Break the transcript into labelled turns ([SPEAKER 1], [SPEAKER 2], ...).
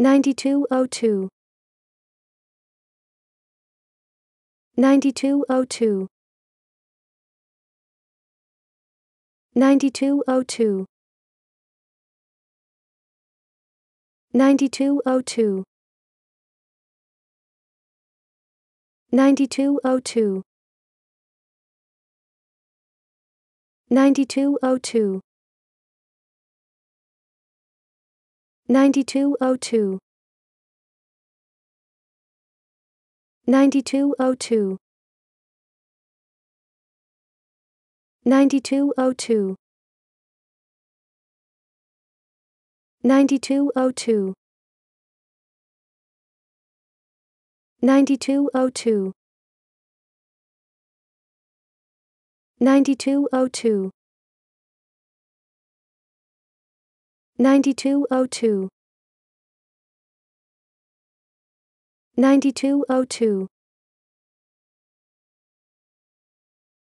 [SPEAKER 1] 9202 9202 9202 9202 9202 9202 9202 9202 9202 9202 9202 9202 9202 9202